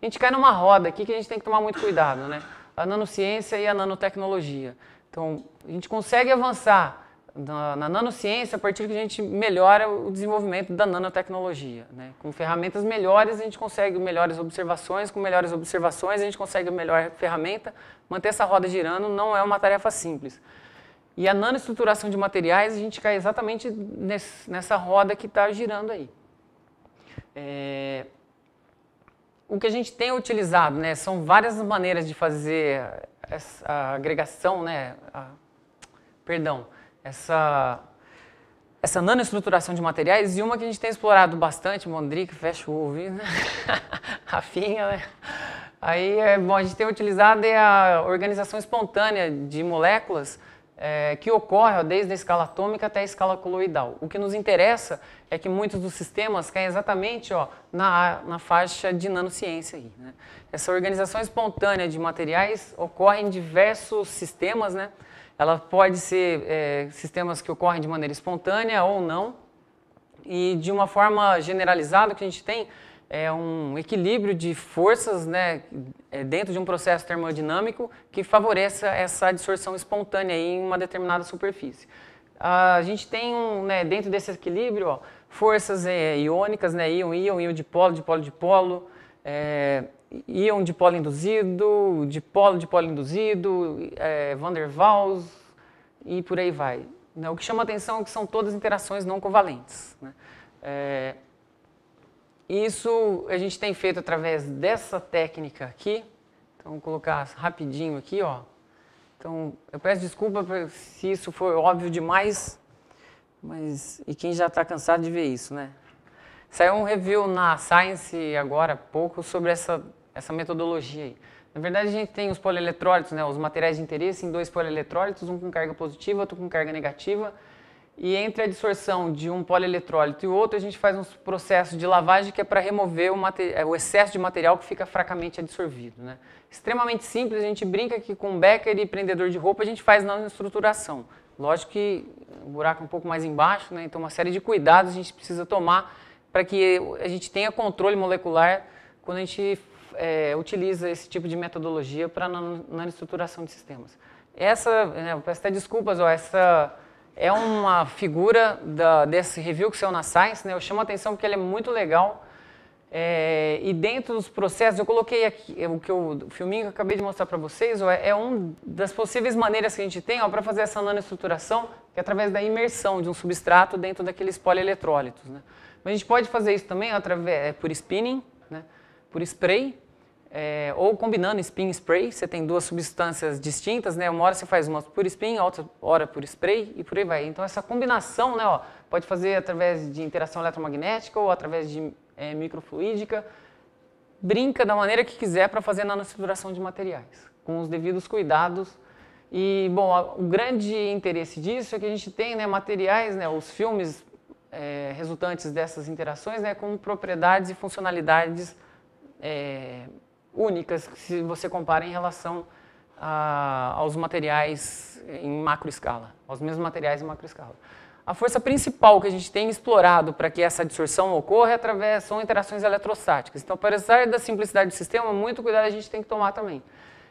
A gente cai numa roda aqui que a gente tem que tomar muito cuidado, né? A nanociência e a nanotecnologia. Então, a gente consegue avançar na, na nanociência a partir que a gente melhora o desenvolvimento da nanotecnologia. Né? Com ferramentas melhores, a gente consegue melhores observações, com melhores observações, a gente consegue melhor ferramenta. Manter essa roda girando não é uma tarefa simples. E a nanoestruturação de materiais, a gente cai exatamente nesse, nessa roda que está girando aí. É, o que a gente tem utilizado, né, são várias maneiras de fazer essa agregação, né, a, ah, perdão, essa essa nanoestruturação de materiais e uma que a gente tem explorado bastante, Mondrick, fecha o ouvido, né? Rafinha, né? Aí, é, bom, a gente tem utilizado é a organização espontânea de moléculas é, que ocorre ó, desde a escala atômica até a escala coloidal. O que nos interessa é que muitos dos sistemas caem exatamente ó, na, na faixa de nanociência. Aí, né? Essa organização espontânea de materiais ocorre em diversos sistemas. Né? Ela pode ser é, sistemas que ocorrem de maneira espontânea ou não. E de uma forma generalizada, o que a gente tem é um equilíbrio de forças né, é, dentro de um processo termodinâmico que favoreça essa absorção espontânea em uma determinada superfície. A gente tem, um, né, dentro desse equilíbrio, ó, forças é, iônicas, né, íon, íon, íon dipolo, dipolo, dipolo, é, íon dipolo induzido, dipolo, dipolo induzido, é, van der Waals e por aí vai. Né, o que chama atenção é que são todas interações não covalentes. Né? É, isso a gente tem feito através dessa técnica aqui. Então, vou colocar rapidinho aqui, ó. Então, eu peço desculpa se isso foi óbvio demais, mas e quem já está cansado de ver isso, né? Saiu um review na Science agora há pouco sobre essa, essa metodologia aí. Na verdade, a gente tem os polieletrólitos, né, os materiais de interesse em dois polieletrólitos, um com carga positiva, outro com carga negativa. E entre a dissorção de um polielectrólito e o outro, a gente faz um processo de lavagem que é para remover o, é, o, excesso de material que fica fracamente adsorvido. Né? Extremamente simples, a gente brinca que com becker e prendedor de roupa a gente faz na estruturação. Lógico que o buraco é um pouco mais embaixo, né? então uma série de cuidados a gente precisa tomar para que a gente tenha controle molecular quando a gente é, utiliza esse tipo de metodologia para nanoestruturação na estruturação de sistemas. Essa, né, eu peço até desculpas, ó, essa é uma figura da, desse review que saiu na Science, né? Eu chamo a atenção porque ele é muito legal. É, e dentro dos processos, eu coloquei aqui é, o que eu, o filminho que eu acabei de mostrar para vocês, é, é uma das possíveis maneiras que a gente tem para fazer essa nanoestruturação, que é através da imersão de um substrato dentro daqueles polieletrólitos. Né? Mas a gente pode fazer isso também através, é, por spinning, né? por spray, é, ou combinando spin e spray, você tem duas substâncias distintas, né? Uma hora você faz uma por spin, outra hora por spray e por aí vai. Então essa combinação, né, ó, pode fazer através de interação eletromagnética ou através de é, microfluídica. Brinca da maneira que quiser para fazer nanoestruturação de materiais, com os devidos cuidados. E, bom, a, o grande interesse disso é que a gente tem né, materiais, né, os filmes é, resultantes dessas interações, né, com propriedades e funcionalidades é, únicas se você compara em relação a, aos materiais em macro escala, aos mesmos materiais em macro escala. A força principal que a gente tem explorado para que essa distorção ocorra é através, são interações eletrostáticas. Então, apesar da simplicidade do sistema, muito cuidado a gente tem que tomar também.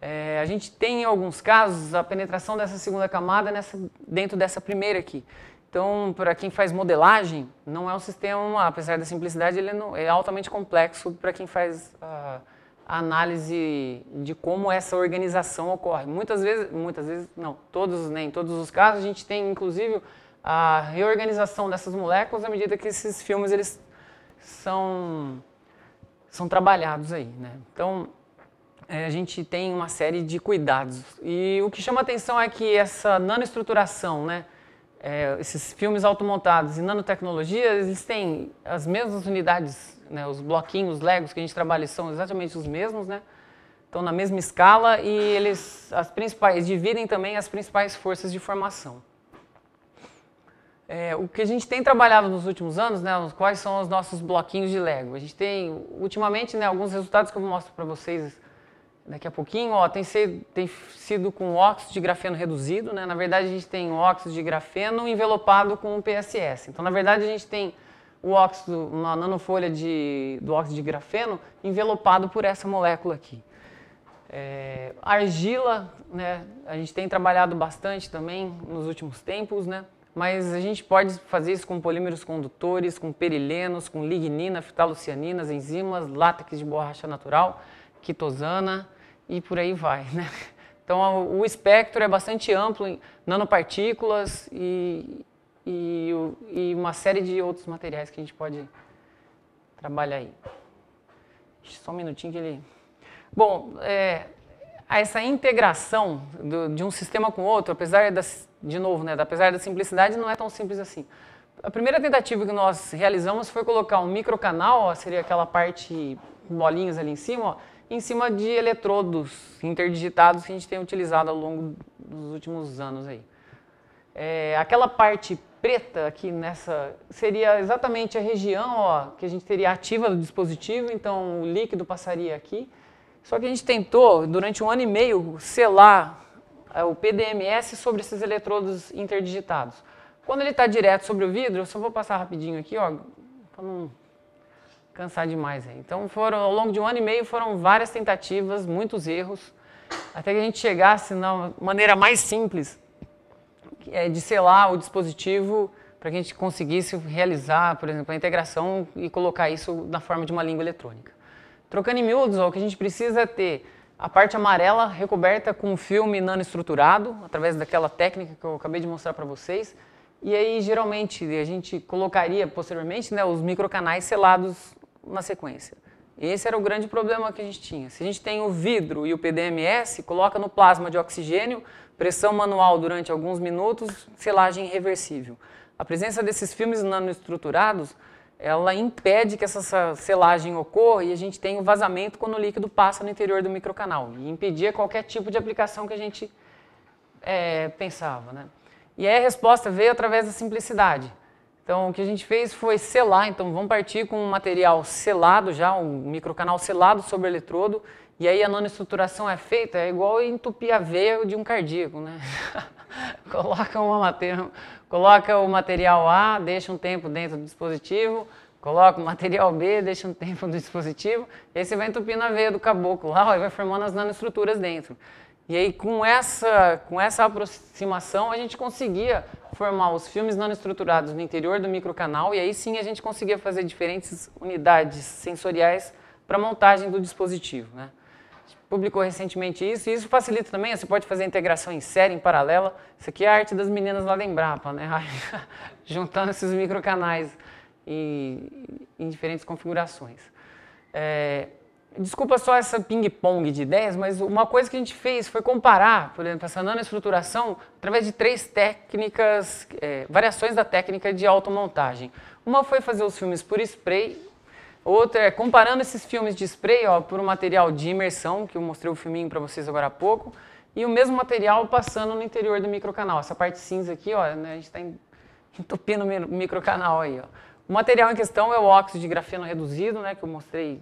É, a gente tem, em alguns casos, a penetração dessa segunda camada nessa, dentro dessa primeira aqui. Então, para quem faz modelagem, não é um sistema, apesar da simplicidade, ele é, é altamente complexo para quem faz... Uh, a análise de como essa organização ocorre. Muitas vezes, muitas vezes, não, todos, nem em todos os casos, a gente tem inclusive a reorganização dessas moléculas à medida que esses filmes eles são são trabalhados aí, né? Então, é, a gente tem uma série de cuidados. E o que chama atenção é que essa nanoestruturação, né? É, esses filmes automontados e nanotecnologia, eles têm as mesmas unidades né? Os bloquinhos, os legos que a gente trabalha são exatamente os mesmos, né? estão na mesma escala e eles as principais dividem também as principais forças de formação. É, o que a gente tem trabalhado nos últimos anos, né, quais são os nossos bloquinhos de Lego? A gente tem, ultimamente, né, alguns resultados que eu mostro para vocês daqui a pouquinho. Ó, tem, ser, tem sido com óxido de grafeno reduzido, né? na verdade a gente tem óxido de grafeno envelopado com PSS. Então, na verdade, a gente tem o óxido, uma nanofolha de, do óxido de grafeno envelopado por essa molécula aqui. É, argila, né, a gente tem trabalhado bastante também nos últimos tempos, né, mas a gente pode fazer isso com polímeros condutores, com perilenos, com lignina, fitalucianinas, enzimas, látex de borracha natural, quitosana e por aí vai. Né? Então o espectro é bastante amplo em nanopartículas e, e, e uma série de outros materiais que a gente pode trabalhar aí. Só um minutinho que ele. Bom, é, essa integração do, de um sistema com outro, apesar da, de novo, né, apesar da simplicidade, não é tão simples assim. A primeira tentativa que nós realizamos foi colocar um microcanal, ó, seria aquela parte bolinhas ali em cima, ó, em cima de eletrodos interdigitados que a gente tem utilizado ao longo dos últimos anos aí. É, aquela parte preta aqui nessa seria exatamente a região ó, que a gente teria ativa do dispositivo, então o líquido passaria aqui. Só que a gente tentou, durante um ano e meio, selar é, o PDMS sobre esses eletrodos interdigitados. Quando ele está direto sobre o vidro, eu só vou passar rapidinho aqui, ó, para não cansar demais. Aí. Então, foram, ao longo de um ano e meio, foram várias tentativas, muitos erros, até que a gente chegasse na maneira mais simples é, de selar o dispositivo para que a gente conseguisse realizar, por exemplo, a integração e colocar isso na forma de uma língua eletrônica. Trocando em miúdos, ó, o que a gente precisa é ter a parte amarela recoberta com um filme nanoestruturado, através daquela técnica que eu acabei de mostrar para vocês. E aí, geralmente, a gente colocaria posteriormente né, os microcanais selados na sequência. E esse era o grande problema que a gente tinha. Se a gente tem o vidro e o PDMS, coloca no plasma de oxigênio, pressão manual durante alguns minutos, selagem irreversível. A presença desses filmes nanoestruturados, ela impede que essa selagem ocorra e a gente tem o vazamento quando o líquido passa no interior do microcanal. E impedia qualquer tipo de aplicação que a gente é, pensava. Né? E aí a resposta veio através da simplicidade. Então, o que a gente fez foi selar. Então, vamos partir com um material selado já, um microcanal selado sobre o eletrodo. E aí a nanoestruturação é feita, é igual entupir a veia de um cardíaco, né? coloca, uma matéria, coloca o material A, deixa um tempo dentro do dispositivo, coloca o material B, deixa um tempo no dispositivo, e aí você vai entupindo a veia do caboclo lá, e vai formando as nanoestruturas dentro. E aí, com essa, com essa aproximação, a gente conseguia formar os filmes nanoestruturados no interior do microcanal, e aí sim a gente conseguia fazer diferentes unidades sensoriais para montagem do dispositivo. Né? publicou recentemente isso, e isso facilita também, você pode fazer integração em série, em paralela. Isso aqui é a arte das meninas lá da Embrapa, né? juntando esses microcanais em, em diferentes configurações. É, Desculpa só essa ping-pong de ideias, mas uma coisa que a gente fez foi comparar, por exemplo, essa nanoestruturação através de três técnicas, é, variações da técnica de automontagem. Uma foi fazer os filmes por spray, outra é comparando esses filmes de spray ó, por um material de imersão, que eu mostrei o filminho para vocês agora há pouco, e o mesmo material passando no interior do microcanal. Essa parte cinza aqui, ó, né, a gente está entupindo o microcanal aí. Ó. O material em questão é o óxido de grafeno reduzido, né, que eu mostrei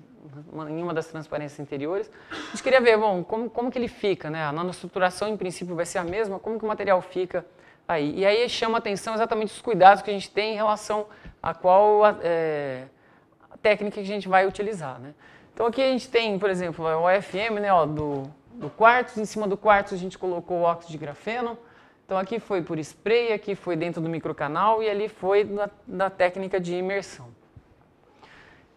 em uma das transparências anteriores. A gente queria ver, bom, como, como que ele fica, né? A nanoestruturação, em princípio, vai ser a mesma, como que o material fica aí? E aí chama atenção exatamente os cuidados que a gente tem em relação a qual é, a técnica que a gente vai utilizar, né? Então aqui a gente tem, por exemplo, é o OFM, né, ó, do, do quartzo, em cima do quartzo a gente colocou o óxido de grafeno, então aqui foi por spray, aqui foi dentro do microcanal e ali foi na, na técnica de imersão.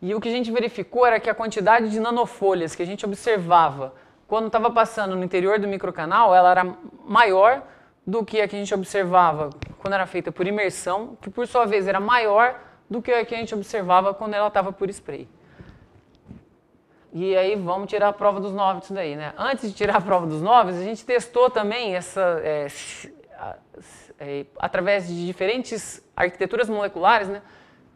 E o que a gente verificou era que a quantidade de nanofolhas que a gente observava quando estava passando no interior do microcanal, ela era maior do que a que a gente observava quando era feita por imersão, que por sua vez era maior do que a que a gente observava quando ela estava por spray. E aí vamos tirar a prova dos nove disso daí, né? Antes de tirar a prova dos nove, a gente testou também essa, é, através de diferentes arquiteturas moleculares, né?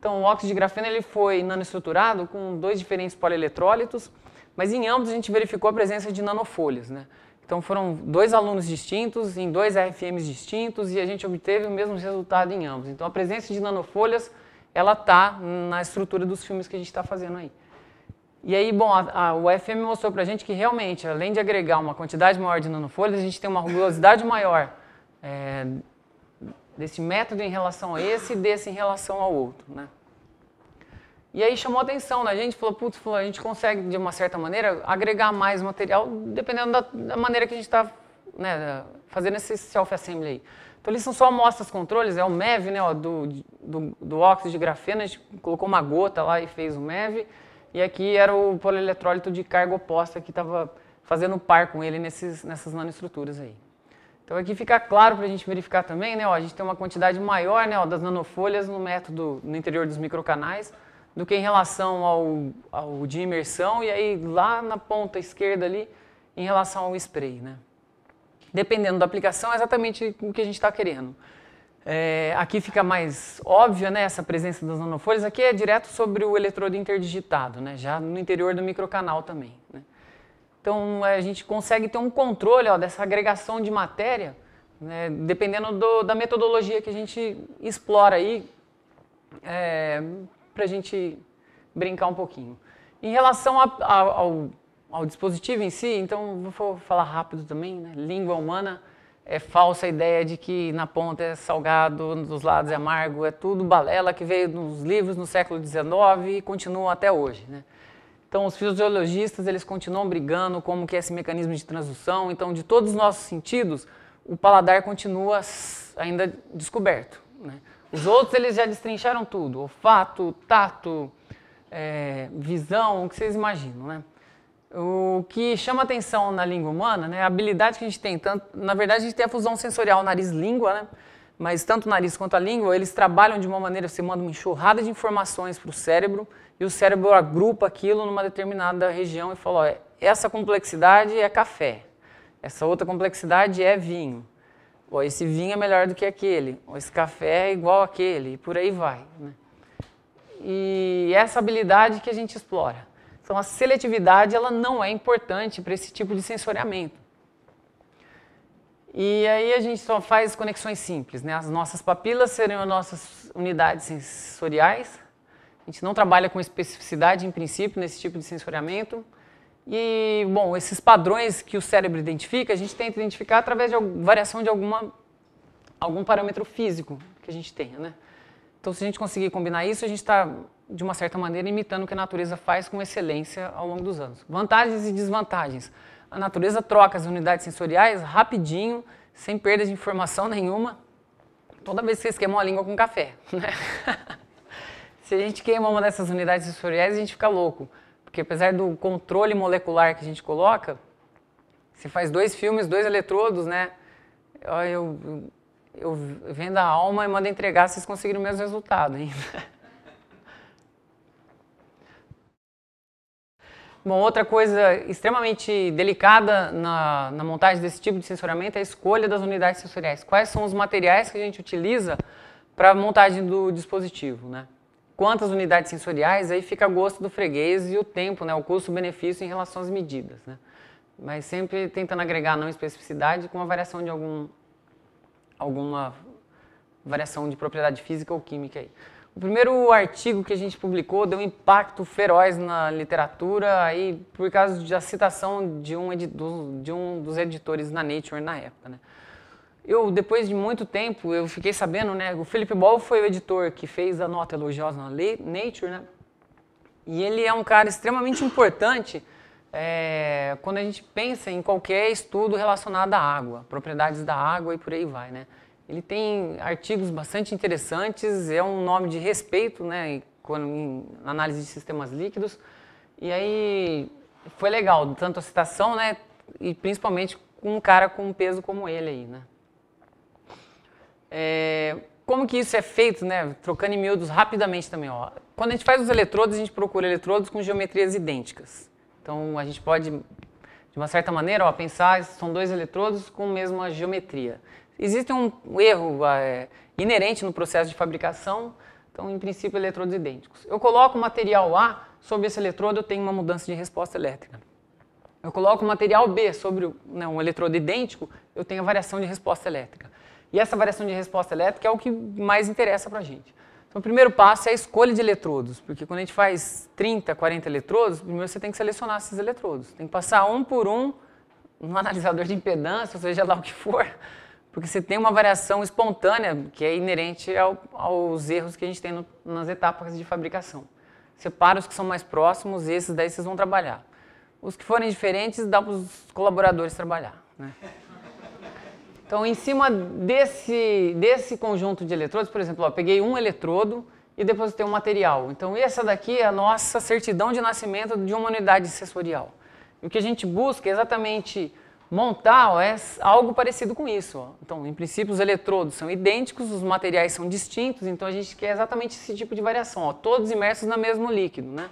Então, o óxido de grafeno ele foi nanoestruturado com dois diferentes polielektrólitos, mas em ambos a gente verificou a presença de nanofolhas. Né? Então, foram dois alunos distintos, em dois RFMs distintos, e a gente obteve o mesmo resultado em ambos. Então, a presença de nanofolhas ela está na estrutura dos filmes que a gente está fazendo aí. E aí, bom, a, a, o FM mostrou para a gente que realmente, além de agregar uma quantidade maior de nanofolhas, a gente tem uma rugosidade maior é, desse método em relação a esse e desse em relação ao outro, né? E aí chamou atenção na né? gente, falou, putz, a gente consegue, de uma certa maneira, agregar mais material, dependendo da, da maneira que a gente está né, fazendo esse self-assembly aí. Então, eles são só amostras controles, é o MEV, né, ó, do, do, do, óxido de grafeno, a gente colocou uma gota lá e fez o MEV, e aqui era o polieletrólitos de carga oposta que estava fazendo par com ele nesses, nessas nanoestruturas aí. Então aqui fica claro para a gente verificar também, né? Ó, a gente tem uma quantidade maior né, ó, das nanofolhas no método no interior dos microcanais do que em relação ao, ao de imersão e aí lá na ponta esquerda ali em relação ao spray, né? Dependendo da aplicação, é exatamente o que a gente está querendo. É, aqui fica mais óbvia né, essa presença das nanofolhas. Aqui é direto sobre o eletrodo interdigitado, né, já no interior do microcanal também. Né. Então é, a gente consegue ter um controle ó, dessa agregação de matéria, né, dependendo do, da metodologia que a gente explora aí, é, para a gente brincar um pouquinho. Em relação a, a, ao, ao, dispositivo em si, então vou falar rápido também, né, língua humana é falsa a ideia de que na ponta é salgado, dos lados é amargo, é tudo balela que veio nos livros no século XIX e continua até hoje. Né? Então, os fisiologistas eles continuam brigando como que é esse mecanismo de transdução. Então, de todos os nossos sentidos, o paladar continua ainda descoberto. Né? Os outros eles já destrincharam tudo: olfato, tato, é, visão, o que vocês imaginam, né? O que chama atenção na língua humana, né, a habilidade que a gente tem, tanto, na verdade a gente tem a fusão sensorial nariz-língua, né, mas tanto o nariz quanto a língua, eles trabalham de uma maneira, você manda uma enxurrada de informações para o cérebro, e o cérebro agrupa aquilo numa determinada região e fala, ó, essa complexidade é café, essa outra complexidade é vinho, ou esse vinho é melhor do que aquele, ou esse café é igual aquele, e por aí vai. Né? E é essa habilidade que a gente explora. Então, a seletividade ela não é importante para esse tipo de sensoriamento. E aí a gente só faz conexões simples, né? As nossas papilas serão as nossas unidades sensoriais, a gente não trabalha com especificidade, em princípio, nesse tipo de sensoriamento. E, bom, esses padrões que o cérebro identifica, a gente tenta identificar através de variação de alguma, algum parâmetro físico que a gente tenha, né? Então, se a gente conseguir combinar isso, a gente está, de uma certa maneira, imitando o que a natureza faz com excelência ao longo dos anos. Vantagens e desvantagens. A natureza troca as unidades sensoriais rapidinho, sem perda de informação nenhuma, toda vez que você esquema a língua com café, né? se a gente queima uma dessas unidades sensoriais, a gente fica louco. Porque apesar do controle molecular que a gente coloca, se faz dois filmes, dois eletrodos, né? Eu, eu, eu vendo a alma e mando entregar, vocês conseguiram o mesmo resultado ainda. Bom, outra coisa extremamente delicada na, na montagem desse tipo de sensoramento é a escolha das unidades sensoriais. Quais são os materiais que a gente utiliza para a montagem do dispositivo, né? quantas unidades sensoriais, aí fica a gosto do freguês e o tempo, né, o custo-benefício em relação às medidas. Né? Mas sempre tentando agregar não especificidade com a variação de algum, alguma variação de propriedade física ou química. Aí. O primeiro artigo que a gente publicou deu um impacto feroz na literatura aí por causa da citação de um, de um dos editores na Nature na época. Né? eu, depois de muito tempo, eu fiquei sabendo, né? O Felipe Ball foi o editor que fez a nota elogiosa na Nature, né? E ele é um cara extremamente importante é, quando a gente pensa em qualquer estudo relacionado à água, propriedades da água e por aí vai, né? Ele tem artigos bastante interessantes, é um nome de respeito, né? Quando, em análise de sistemas líquidos. E aí foi legal, tanto a citação, né? E principalmente com um cara com um peso como ele aí, né? É, como que isso é feito, né? Trocando em miúdos rapidamente também. Ó. Quando a gente faz os eletrodos, a gente procura eletrodos com geometrias idênticas. Então a gente pode, de uma certa maneira, ó, pensar são dois eletrodos com a mesma geometria. Existe um erro é, inerente no processo de fabricação, então em princípio eletrodos idênticos. Eu coloco o material A sobre esse eletrodo, eu tenho uma mudança de resposta elétrica. Eu coloco o material B sobre né, um eletrodo idêntico, eu tenho a variação de resposta elétrica. E essa variação de resposta elétrica é o que mais interessa para a gente. Então, o primeiro passo é a escolha de eletrodos, porque quando a gente faz 30, 40 eletrodos, primeiro você tem que selecionar esses eletrodos. Tem que passar um por um no analisador de impedância, ou seja lá o que for, porque você tem uma variação espontânea que é inerente ao, aos erros que a gente tem no, nas etapas de fabricação. Separa os que são mais próximos, esses daí vocês vão trabalhar. Os que forem diferentes, dá para os colaboradores trabalhar. Né? Então, em cima desse, desse conjunto de eletrodos, por exemplo, ó, peguei um eletrodo e depois um material. Então, essa daqui é a nossa certidão de nascimento de uma unidade sensorial. E o que a gente busca é exatamente montar ó, é algo parecido com isso. Ó. Então, em princípio, os eletrodos são idênticos, os materiais são distintos, então a gente quer exatamente esse tipo de variação, ó, todos imersos no mesmo líquido. Né?